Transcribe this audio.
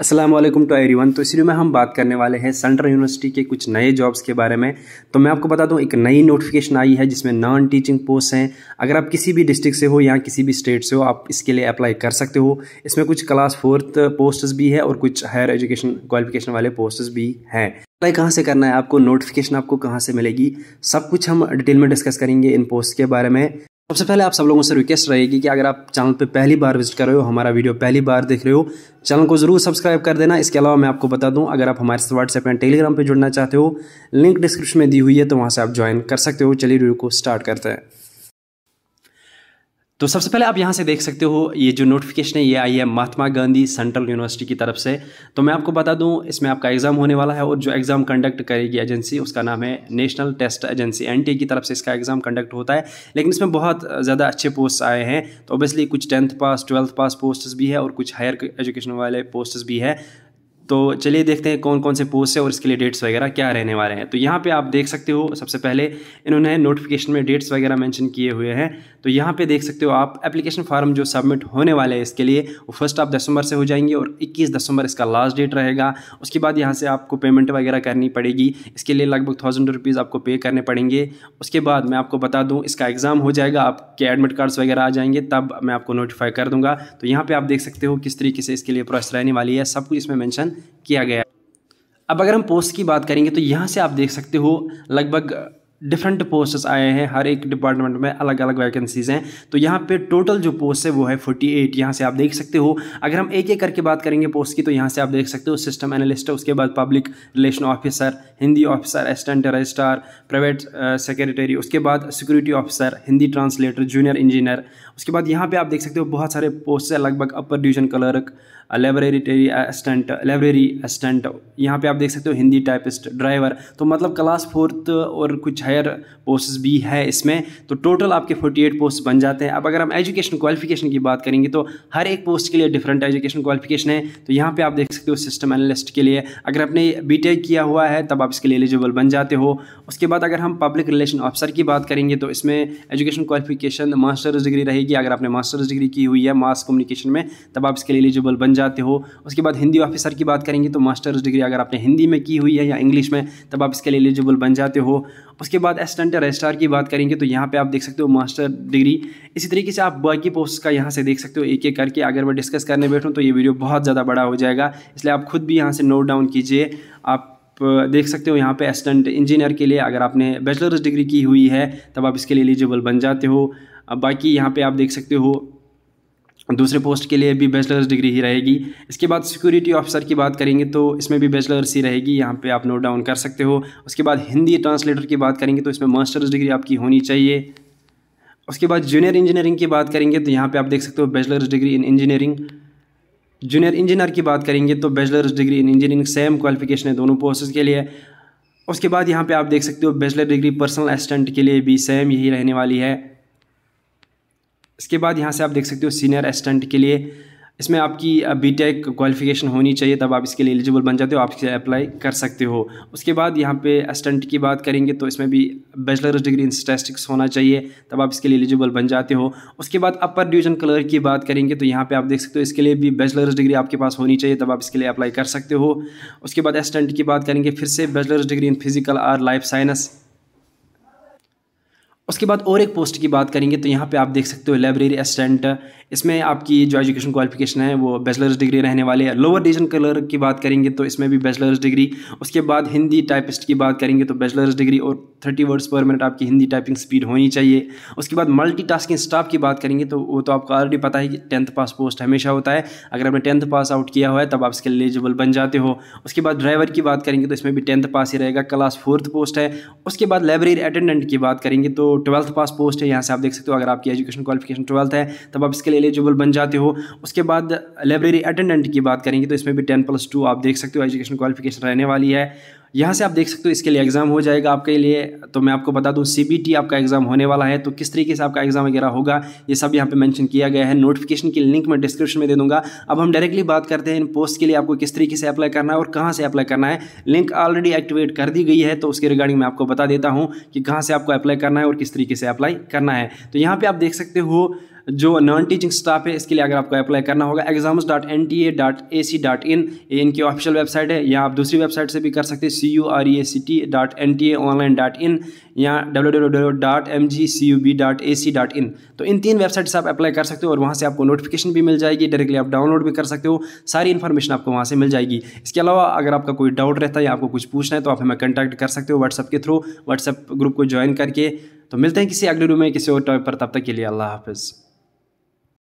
Aslam to every one तो इसी में हम बात करने वाले हैं सेंट्रल यूनिवर्सिटी के कुछ नए जॉब्स के बारे में तो मैं आपको बता दूं एक नई नोटिफिकेशन आई है जिसमें नॉन टीचिंग पोस्ट हैं अगर आप किसी भी डिस्ट्रिक्ट से हो या किसी भी स्टेट से हो आप इसके लिए अप्लाई कर सकते हो इसमें कुछ क्लास फोर्थ पोस्ट्स भी है और कुछ हायर एजुकेशन क्वालिफिकेशन वाले पोस्ट्स भी हैं अप्लाई कहाँ से करना है आपको नोटिफिकेशन आपको कहाँ से मिलेगी सब कुछ हम डिटेल में डिस्कस करेंगे इन पोस्ट के बारे में सबसे पहले आप सब लोगों से रिक्वेस्ट रहेगी कि अगर आप चैनल पे पहली बार विजिट कर रहे हो हमारा वीडियो पहली बार देख रहे हो चैनल को जरूर सब्सक्राइब कर देना इसके अलावा मैं आपको बता दूं अगर आप हमारे व्हाट्सएप एंड टेलीग्राम पे जुड़ना चाहते हो लिंक डिस्क्रिप्शन में दी हुई है तो वहाँ से आप ज्वाइन कर सकते हो चलिए वीडियो को स्टार्ट करते हैं तो सबसे पहले आप यहाँ से देख सकते हो ये जो नोटिफिकेशन है ये आई है महात्मा गांधी सेंट्रल यूनिवर्सिटी की तरफ से तो मैं आपको बता दूँ इसमें आपका एग्ज़ाम होने वाला है और जो एग्ज़ाम कंडक्ट करेगी एजेंसी उसका नाम है नेशनल टेस्ट एजेंसी एन की तरफ से इसका एग्ज़ाम कंडक्ट होता है लेकिन इसमें बहुत ज़्यादा अच्छे पोस्ट आए हैं तो ऑब्वियसली कुछ tenth pass twelfth pass post भी है और कुछ हायर एजुकेशन वाले पोस्ट भी है तो चलिए देखते हैं कौन कौन से पोस्ट है और इसके लिए डेट्स वगैरह क्या रहने वाले हैं तो यहाँ पे आप देख सकते हो सबसे पहले इन्होंने नोटिफिकेशन में डेट्स वगैरह मेंशन किए हुए हैं तो यहाँ पे देख सकते हो आप एप्लीकेशन फॉर्म जो सबमिट होने वाले हैं इसके लिए वो फर्स्ट आप दिसंबर से हो जाएंगे और इक्कीस दिसंबर इसका लास्ट डेट रहेगा उसके बाद यहाँ से आपको पेमेंट वगैरह करनी पड़ेगी इसके लिए लगभग थाउजेंड रुपीज़ आपको पे करने पड़ेंगे उसके बाद मैं आपको बता दूँ इसका एग्ज़ाम हो जाएगा आपके एडमिट कार्ड्स वगैरह आ जाएंगे तब मैं आपको नोटिफाई कर दूँगा तो यहाँ पर आप देख सकते हो किस तरीके से इसके लिए प्रोसेस रहने वाली है सब कुछ इसमें मैंशन किया गया अब अगर हम पोस्ट की बात करेंगे तो यहाँ से आप देख सकते हो लगभग डिफरेंट पोस्ट्स आए हैं हर एक डिपार्टमेंट में अलग अलग वैकेंसीज़ हैं तो यहाँ पे टोटल जो पोस्ट है वो है 48 एट यहाँ से आप देख सकते हो अगर हम एक एक करके बात करेंगे पोस्ट की तो यहाँ से आप देख सकते हो सिस्टम एनालिस्ट उसके बाद public relation officer Hindi officer assistant registrar private secretary उसके बाद security officer Hindi translator junior engineer उसके बाद यहाँ पर आप देख सकते हो बहुत सारे पोस्ट है लगभग upper division clerk library assistant library assistant यहाँ पर आप देख सकते हो हिंदी टाइपिस्ट ड्राइवर तो मतलब क्लास फोर्थ और कुछ हायर पोस्ट भी है इसमें तो टोटल आपके 48 पोस्ट बन जाते हैं अब अगर हम एजुकेशन क्वालिफिकेशन की बात करेंगे तो हर एक पोस्ट के लिए डिफरेंट एजुकेशन क्वालिफिकेशन है तो यहाँ पे आप देख सकते हो सिस्टम एनालिस्ट के लिए अगर आपने बी किया हुआ है तब आप इसके लिए एलिजिबल बन जाते हो उसके बाद अगर हम पब्लिक रिलेशन ऑफिसर की बात करेंगे तो इसमें एजुकेशन क्वालिफिकेशन मास्टर्स डिग्री रहेगी अगर आपने मास्टर्स डिग्री की हुई है मास कम्युनिकेशन में तब आप इसके लिए एलिजिबल बन जाते हो उसके बाद हिंदी ऑफिसर की बात करेंगे तो मास्टर्स डिग्री अगर आपने हिंदी में की हुई है या इंग्लिश में तब आप इसके लिए एलिजिबल बन जाते हो उसके बाद असिस्टेंट रजिस्ट्रार की बात करेंगे तो यहाँ पर आप देख सकते हो मास्टर डिग्री इसी तरीके से आप बाकी पोस्ट का यहाँ से देख सकते हो एक एक करके अगर मैं डिस्कस करने बैठूँ तो ये वीडियो बहुत ज़्यादा बड़ा हो जाएगा इसलिए आप खुद भी यहाँ से नोट डाउन कीजिए आप देख सकते हो यहाँ पे असिस्टेंट इंजीनियर के लिए अगर आपने बैचलर्स डिग्री की हुई है तब आप इसके लिए एलिजिबल बन जाते हो बाकी यहाँ पे आप देख सकते हो दूसरे पोस्ट के लिए भी बैचलर्स डिग्री ही रहेगी इसके बाद सिक्योरिटी ऑफिसर की बात करेंगे तो इसमें भी बैचलर्स ही रहेगी यहाँ पे आप नोट डाउन कर सकते हो उसके बाद हिंदी ट्रांसलेटर की बात करेंगे तो इसमें मास्टर्स डिग्री आपकी होनी चाहिए उसके बाद जूनियर इंजीनियरिंग की बात करेंगे तो यहाँ पर आप देख सकते हो bachelors degree in engineering junior engineer की बात करेंगे तो bachelors degree in engineering same qualification है दोनों कोर्सेज़ के लिए उसके बाद यहाँ पे आप देख सकते हो बैचलर डिग्री पर्सनल असिस्टेंट के लिए भी सेम यही रहने वाली है इसके बाद यहाँ से आप देख सकते हो सीनियर असिस्टेंट के लिए इसमें आपकी बी टेक क्वालिफिकेशन होनी चाहिए तब आप इसके लिए एलिजिबल बन जाते हो आप इसे अप्लाई कर सकते हो उसके बाद यहाँ पे असटेंट की बात करेंगे तो इसमें भी बैचलर्स डिग्री इन स्टेस्टिक्स होना चाहिए तब आप इसके लिए एलिजिबल बन जाते हो उसके बाद अपर डिवीजन कलर की बात करेंगे तो यहाँ पर आप देख सकते हो इसके लिए भी बैचलर्स डिग्री आपके पास होनी चाहिए तब आप इसके लिए अप्लाई कर सकते हो उसके बाद असटेंट की बात करेंगे फिर से bachelors degree in physical or life science उसके बाद और एक पोस्ट की बात करेंगे तो यहाँ पे आप देख सकते हो लाइब्रेरी असिस्टेंट इसमें आपकी जो एजुकेशन क्वालिफिकेशन है वो बैचलर्स डिग्री रहने वाले है लोअर डिवीजन कलर की बात करेंगे तो इसमें भी बैचलर्स डिग्री उसके बाद हिंदी टाइपिस्ट की बात करेंगे तो बैचलर्स डिग्री और थर्टी वर्ड्स पर मिनट आपकी हिंदी टाइपिंग स्पीड होनी चाहिए उसके बाद मल्टी टास्किंग स्टाफ की बात करेंगे तो वो तो आपको ऑलरेडी पता है कि टेंथ पास पोस्ट हमेशा होता है अगर आपने टेंथ पास आउट किया हुआ है तब आप इसके एलिजिबल बन जाते हो उसके बाद ड्राइवर की बात करेंगे तो इसमें भी टेंथ पास ही रहेगा क्लास फोर्थ पोस्ट है उसके बाद लाइब्रेरी अटेंडेंट की बात करेंगे तो ट्वेल्थ पास पोस्ट है यहाँ से आप देख सकते हो अगर आपकी एजुकेशन क्वालिफिकेशन ट्वेल्थ है तब आप इसके लिए एलिजिबल बन जाते हो उसके बाद लाइब्रेरी अटेंडेंट की बात करेंगे तो इसमें भी टेन प्लस टू आप देख सकते हो एजुकेशन क्वालिफिकेशन रहने वाली है यहाँ से आप देख सकते हो इसके लिए एग्ज़ाम हो जाएगा आपके लिए तो मैं आपको बता दूँ सी आपका एग्ज़ाम होने वाला है तो किस तरीके से आपका एग्ज़ाम वगैरह होगा ये सब यहाँ पे मेंशन किया गया है नोटिफिकेशन की लिंक मैं डिस्क्रिप्शन में दे दूँगा अब हम डायरेक्टली बात करते हैं इन पोस्ट के लिए आपको किस तरीके से अप्लाई करना है और कहाँ से अप्लाई करना है लिंक ऑलरेडी एक्टिवेट कर दी गई है तो उसके रिगार्डिंग मैं आपको बता देता हूँ कि कहाँ से आपको अप्लाई करना है और किस तरीके से अप्लाई करना है तो यहाँ पर आप देख सकते हो जो नॉन टीचिंग स्टाफ है इसके लिए अगर आपको अप्लाई करना होगा exams dot N T A dot A C dot in ये इनकी ऑफिशियल वेबसाइट है या आप दूसरी वेबसाइट से भी कर सकते हैं C U R E A C T dot N T A online dot in या W W W dot M G C U B dot A C dot in तो इन तीन वेबसाइट से आप अप्लाई कर सकते हो और वहाँ से आपको नोटिफिकेशन भी मिल जाएगी डायरेक्टली आप डाउनलोड भी कर सकते हो सारी इन्फॉर्मेशन आपको वहाँ से मिल जाएगी इसके अलावा अगर आपका कोई डाउट रहता है या आपको कुछ पूछना है तो आप हमें कॉन्टैक्ट कर सकते हो व्हाट्सअप के थ्रू व्हाट्सअप ग्रुप को ज्वाइन करके तो मिलते हैं किसी अगले रूम में किसी और टॉपिक पर तब तक के लिए अल्लाह हाफिज़